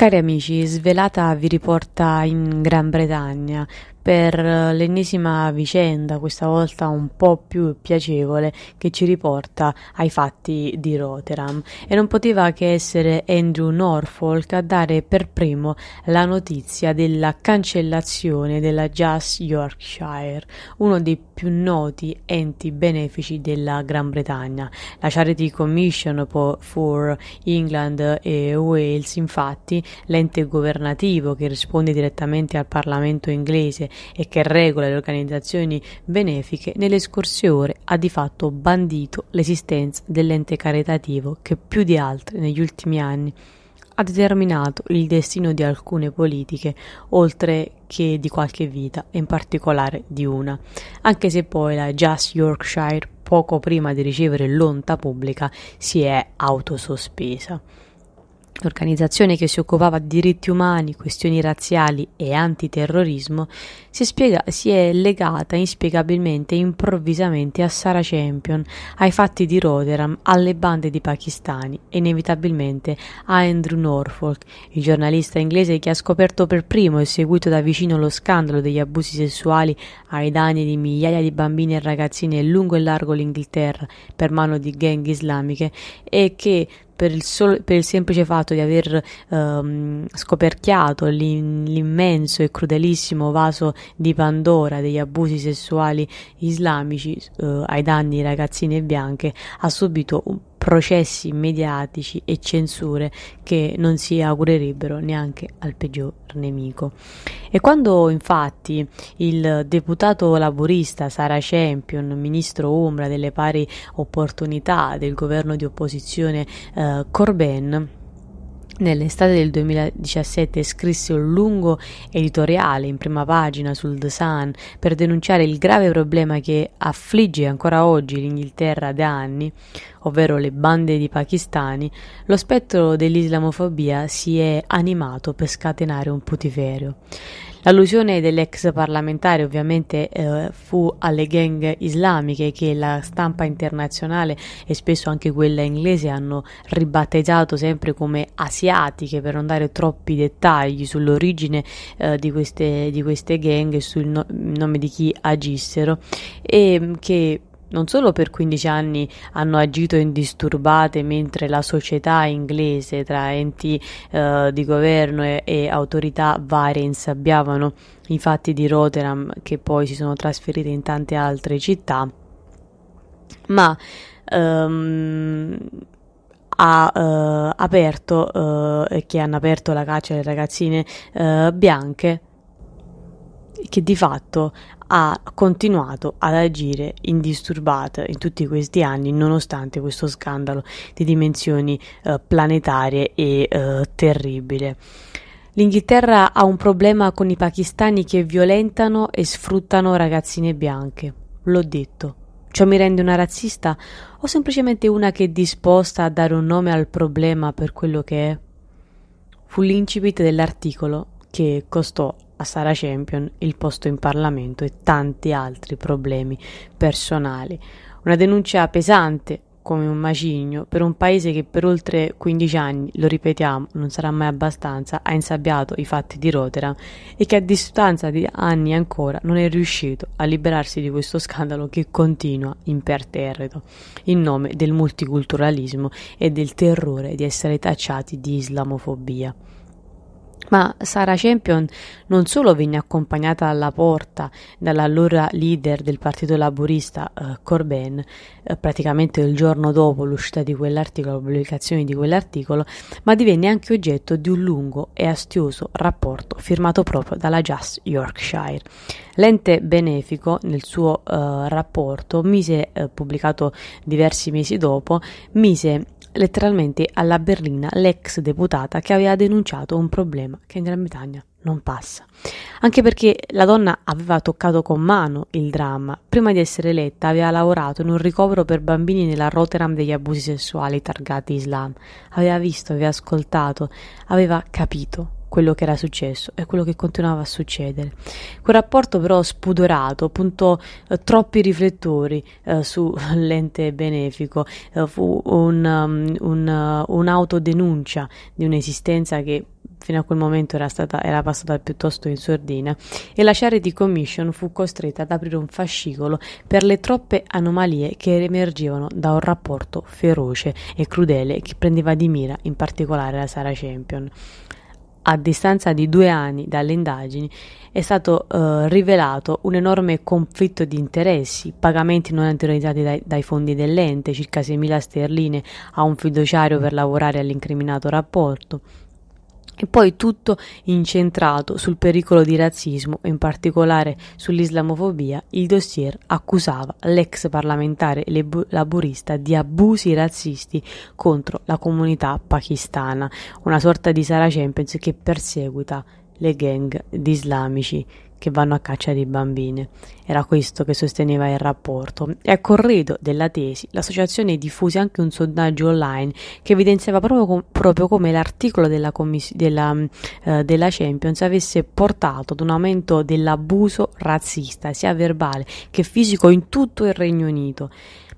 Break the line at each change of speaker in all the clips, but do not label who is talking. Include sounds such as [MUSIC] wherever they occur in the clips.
Cari amici, Svelata vi riporta in Gran Bretagna per eh, l'ennesima vicenda, questa volta un po' più piacevole, che ci riporta ai fatti di Rotterdam. E non poteva che essere Andrew Norfolk a dare per primo la notizia della cancellazione della Just Yorkshire, uno dei più noti enti benefici della Gran Bretagna. La Charity Commission for England e Wales, infatti, l'ente governativo che risponde direttamente al Parlamento inglese e che regola le organizzazioni benefiche, nelle scorse ore ha di fatto bandito l'esistenza dell'ente caritativo che più di altri negli ultimi anni ha determinato il destino di alcune politiche, oltre che di qualche vita, e in particolare di una, anche se poi la Just Yorkshire, poco prima di ricevere l'onta pubblica, si è autosospesa. L'organizzazione che si occupava di diritti umani, questioni razziali e antiterrorismo si, spiega, si è legata inspiegabilmente e improvvisamente a Sarah Champion, ai fatti di Rotherham, alle bande di pakistani e inevitabilmente a Andrew Norfolk, il giornalista inglese che ha scoperto per primo e seguito da vicino lo scandalo degli abusi sessuali ai danni di migliaia di bambini e ragazzine lungo e largo l'Inghilterra per mano di gang islamiche e che per il, sol- per il semplice fatto di aver ehm, scoperchiato l'im- l'immenso e crudelissimo vaso di Pandora degli abusi sessuali islamici eh, ai danni di ragazzine bianche, ha subito un processi mediatici e censure che non si augurerebbero neanche al peggior nemico. E quando infatti il deputato laburista Sara Champion, ministro ombra delle pari opportunità del governo di opposizione eh, Corbyn, Nell'estate del 2017 scrisse un lungo editoriale in prima pagina sul The Sun per denunciare il grave problema che affligge ancora oggi l'Inghilterra da anni, ovvero le bande di pakistani, lo spettro dell'islamofobia si è animato per scatenare un putiferio. L'allusione dell'ex parlamentare ovviamente eh, fu alle gang islamiche che la stampa internazionale e spesso anche quella inglese hanno ribattezzato sempre come asiatiche mediatiche per non dare troppi dettagli sull'origine eh, di, queste, di, queste, gang e sul no- nome di chi agissero e mm, che non solo per 15 anni hanno agito indisturbate mentre la società inglese tra enti eh, di governo e, e, autorità varie insabbiavano i fatti di Rotterdam che poi si sono trasferite in tante altre città, ma um, ha eh, aperto, eh, che hanno aperto la caccia alle ragazzine eh, bianche, che di fatto ha continuato ad agire indisturbata in tutti questi anni nonostante questo scandalo di dimensioni eh, planetarie e eh, terribile. L'Inghilterra ha un problema con i pakistani che violentano e sfruttano ragazzine bianche, l'ho detto. Ciò mi rende una razzista o semplicemente una che è disposta a dare un nome al problema per quello che è? Fu l'incipit dell'articolo che costò a Sara Champion il posto in Parlamento e tanti altri problemi personali. Una denuncia pesante come un macigno per un paese che per oltre 15 anni, lo ripetiamo, non sarà mai abbastanza, ha insabbiato i fatti di Rotterdam e che a distanza di anni ancora non è riuscito a liberarsi di questo scandalo che continua imperterrito in nome del multiculturalismo e del terrore di essere tacciati di islamofobia. Ma Sara Champion non solo venne accompagnata alla porta dall'allora leader del partito laburista eh, Corbyn, eh, praticamente il giorno dopo l'uscita di quell'articolo, la pubblicazione di quell'articolo, ma divenne anche oggetto di un lungo e astioso rapporto firmato proprio dalla Just Yorkshire. L'ente benefico nel suo eh, rapporto mise, eh, pubblicato diversi mesi dopo, mise letteralmente alla berlina l'ex deputata che aveva denunciato un problema che in Gran Bretagna non passa. Anche perché la donna aveva toccato con mano il dramma. Prima di essere eletta aveva lavorato in un ricovero per bambini nella Rotterdam degli abusi sessuali targati Islam. Aveva visto, aveva ascoltato, aveva capito quello che era successo e quello che continuava a succedere. Quel rapporto però spudorato puntò eh, troppi riflettori eh, sull'ente [LAUGHS] benefico, eh, fu un, um, un, uh, un'autodenuncia di un'esistenza che fino a quel momento era, stata, era passata piuttosto in sordina e la Charity Commission fu costretta ad aprire un fascicolo per le troppe anomalie che emergevano da un rapporto feroce e crudele che prendeva di mira in particolare la Sara Champion a distanza di due anni dalle indagini, è stato eh, rivelato un enorme conflitto di interessi, pagamenti non autorizzati dai, dai fondi dell'ente, circa 6.000 sterline a un fiduciario per lavorare all'incriminato rapporto, e poi tutto incentrato sul pericolo di razzismo e in particolare sull'islamofobia, il dossier accusava l'ex parlamentare laburista di abusi razzisti contro la comunità pakistana, una sorta di Sara Champions che perseguita le gang di islamici che vanno a caccia di bambine. Era questo che sosteneva il rapporto e a corredo della tesi l'associazione diffuse anche un sondaggio online che evidenziava proprio, com- proprio come l'articolo della, commis- della, mm, eh, della Champions avesse portato ad un aumento dell'abuso razzista sia verbale che fisico in tutto il Regno Unito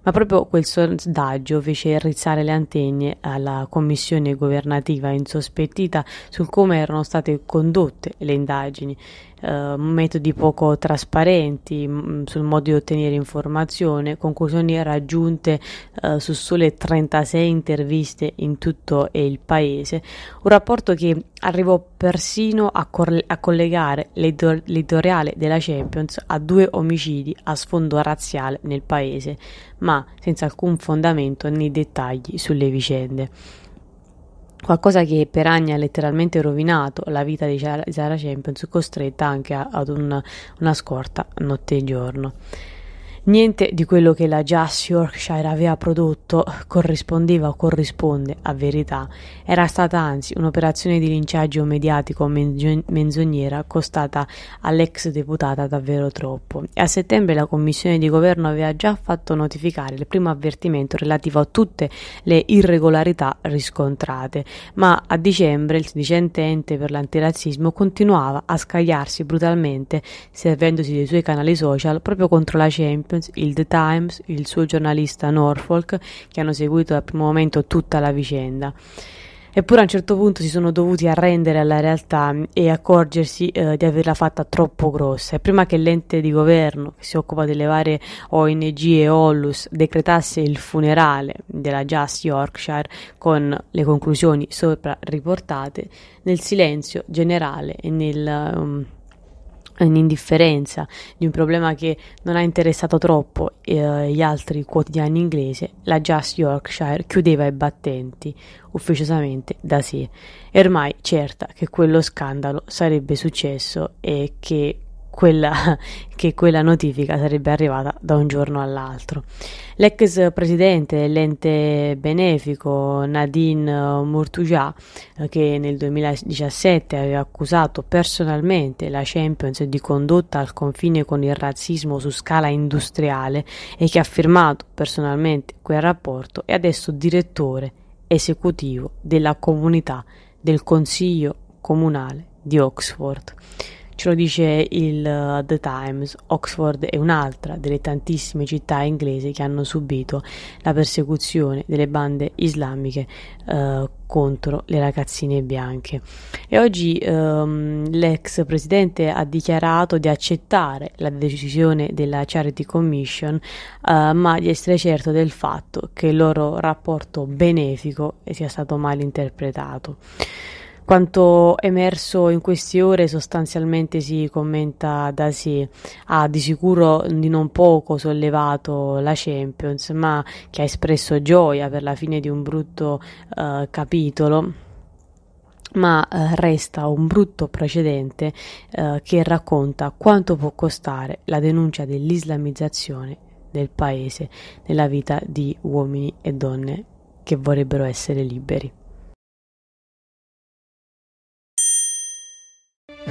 ma proprio quel sondaggio fece rizzare le antenne alla commissione governativa insospettita sul come erano state condotte le indagini eh, metodi poco trasparenti mh, sul modo di ottenere informazione, conclusioni raggiunte eh, su sole 36 interviste in tutto il paese, un rapporto che arrivò persino a, cor- a collegare l'edor- l'editoriale della Champions a due omicidi a sfondo razziale nel paese, ma senza alcun fondamento nei dettagli sulle vicende qualcosa che per anni ha letteralmente rovinato la vita di Sarah Champions, costretta anche ad un, una scorta notte e giorno. Niente di quello che la Jazz Yorkshire aveva prodotto corrispondeva o corrisponde a verità. Era stata anzi un'operazione di linciaggio mediatico menzognera costata all'ex deputata davvero troppo. E a settembre la commissione di governo aveva già fatto notificare il primo avvertimento relativo a tutte le irregolarità riscontrate, ma a dicembre il sedicente per l'antirazzismo continuava a scagliarsi brutalmente servendosi dei suoi canali social proprio contro la CEMP Happens, il The Times, il suo giornalista Norfolk, che hanno seguito dal primo momento tutta la vicenda. Eppure a un certo punto si sono dovuti arrendere alla realtà mm, e accorgersi eh, di averla fatta troppo grossa. E prima che l'ente di governo che si occupa delle varie ONG e Ollus decretasse il funerale della Just Yorkshire con le conclusioni sopra riportate, nel silenzio generale e nel... Um, un'indifferenza, di un problema che non ha interessato troppo eh, gli altri quotidiani inglesi, la Just Yorkshire chiudeva i battenti ufficiosamente da sé. E ormai certa che quello scandalo sarebbe successo e che quella, [LAUGHS] che quella notifica sarebbe arrivata da un giorno all'altro. L'ex presidente dell'ente benefico Nadine Murtugia, eh, che nel 2017 aveva accusato personalmente la Champions di condotta al confine con il razzismo su scala industriale e che ha firmato personalmente quel rapporto, è adesso direttore esecutivo della comunità del Consiglio comunale di Oxford. Ce lo dice il uh, The Times, Oxford è un'altra delle tantissime città inglesi che hanno subito la persecuzione delle bande islamiche eh, contro le ragazzine bianche. E oggi ehm, l'ex presidente ha dichiarato di accettare la decisione della Charity Commission, eh, ma di essere certo del fatto che il loro rapporto benefico sia stato mal interpretato. Quanto emerso in queste ore sostanzialmente si commenta da sé. Ha di sicuro di non poco sollevato la Champions, ma che ha espresso gioia per la fine di un brutto eh, capitolo ma eh, resta un brutto precedente eh, che racconta quanto può costare la denuncia dell'islamizzazione del paese nella vita di uomini e donne che vorrebbero essere liberi.